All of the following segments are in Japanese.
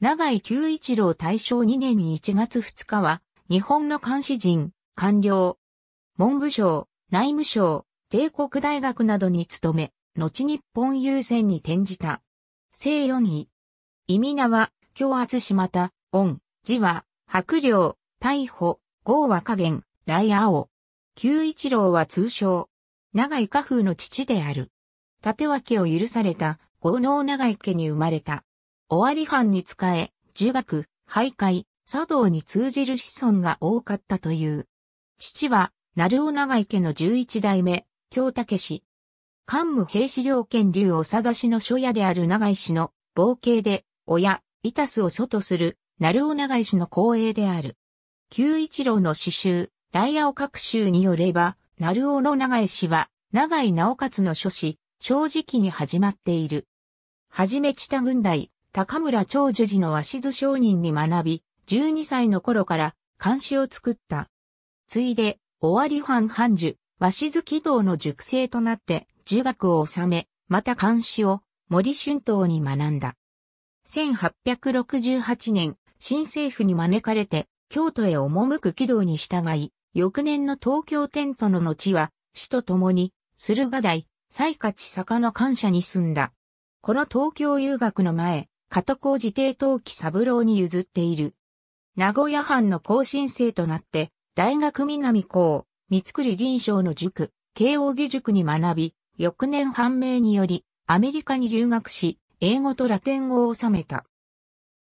長井久一郎大正2年1月2日は、日本の監視人、官僚、文部省、内務省、帝国大学などに勤め、後日本優先に転じた。正四位。意味名は、強圧しまた、恩、字は、白領、逮捕、豪和加減、来青。九一郎は通称、長井家風の父である。縦分けを許された、豪農長井家に生まれた。尾張藩に仕え、儒学、徘徊、茶道に通じる子孫が多かったという。父は、鳴尾長池の十一代目、京武氏。官武平氏領権流を探しの初夜である長井氏の、冒険で、親、イタスを祖とする、鳴尾長井氏の光栄である。九一郎の詩集、大野を各州によれば、鳴尾の長井氏は、長井直勝の書士、正直に始まっている。はじめ知多軍代、高村長寿寺の鷲津商人に学び、12歳の頃から漢詩を作った。ついで、尾張藩藩主、鷲津軌道の塾生となって、儒学を収め、また漢詩を森春闘に学んだ。1868年、新政府に招かれて、京都へ赴く軌道に従い、翌年の東京天都の後は、死と共に、駿河台、西勝坂の感謝に住んだ。この東京遊学の前、加藤工事帝東紀三郎に譲っている。名古屋藩の後進生となって、大学南校、三つ栗臨床の塾、慶応義塾に学び、翌年判明により、アメリカに留学し、英語とラテン語を収めた。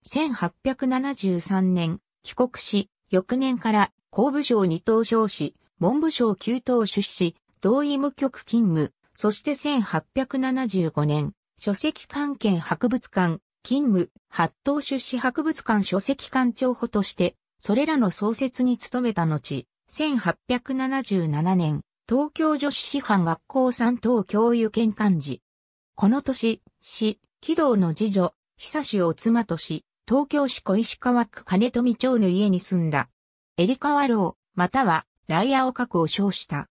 1873年、帰国し、翌年から公部省に等省し、文部省九等出資、同意無局勤務、そして1875年、書籍関係博物館、勤務、八島出資博物館書籍館長補として、それらの創設に努めた後、1877年、東京女子師範学校三等教諭兼幹事。この年、市、軌道の次女、久志を妻とし、東京市小石川区金富町の家に住んだ。エリカワロー、または、ライアオカクを称した。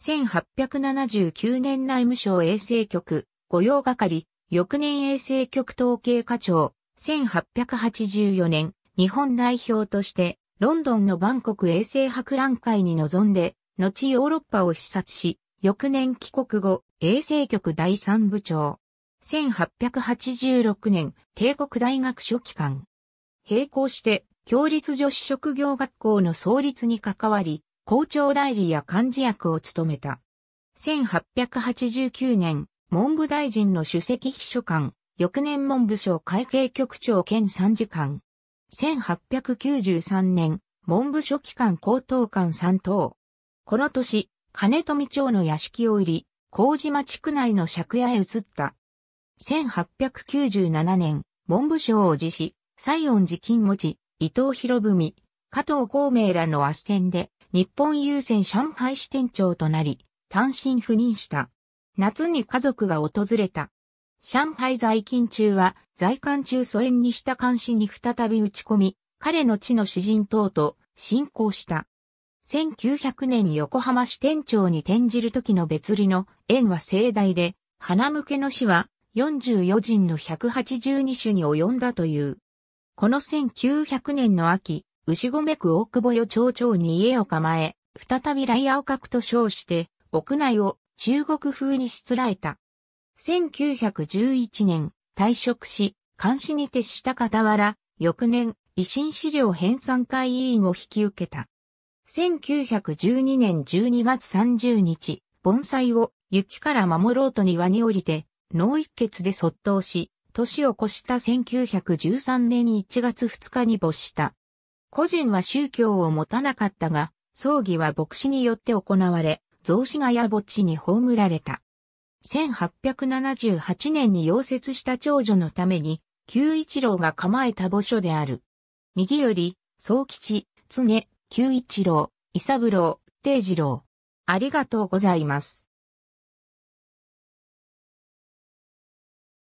1879年内務省衛生局、御用係、翌年衛生局統計課長、1884年、日本代表として、ロンドンの万国衛生博覧会に臨んで、後ヨーロッパを視察し、翌年帰国後、衛生局第三部長。1886年、帝国大学書記官。並行して、共立女子職業学校の創立に関わり、校長代理や幹事役を務めた。1889年、文部大臣の主席秘書官、翌年文部省会計局長兼参事官。1893年、文部書記官高等官3等。この年、金富町の屋敷を入り、麹島地区内の借家へ移った。1897年、文部省を辞し、西園寺金持ち、伊藤博文、加藤孔明らの斡旋で、日本郵船上海支店長となり、単身赴任した。夏に家族が訪れた。上海在勤中は、在韓中疎遠にした監視に再び打ち込み、彼の地の詩人等と進行した。1900年横浜市店長に転じる時の別離の縁は盛大で、花向けの詩は44人の182種に及んだという。この1900年の秋、牛込区大久保与町長に家を構え、再びライアを書くと称して、屋内を中国風にしつらえた。1911年、退職し、監視に徹した傍ら、翌年、維新資料編纂会委員を引き受けた。1912年12月30日、盆栽を雪から守ろうと庭に降りて、脳一血で卒倒し、年を越した1913年1月2日に没した。個人は宗教を持たなかったが、葬儀は牧師によって行われ、雑司ヶ谷墓地に葬られた。1878年に溶接した長女のために、九一郎が構えた墓所である。右より、宗吉、常、九一郎、伊三郎、定次郎。ありがとうございます。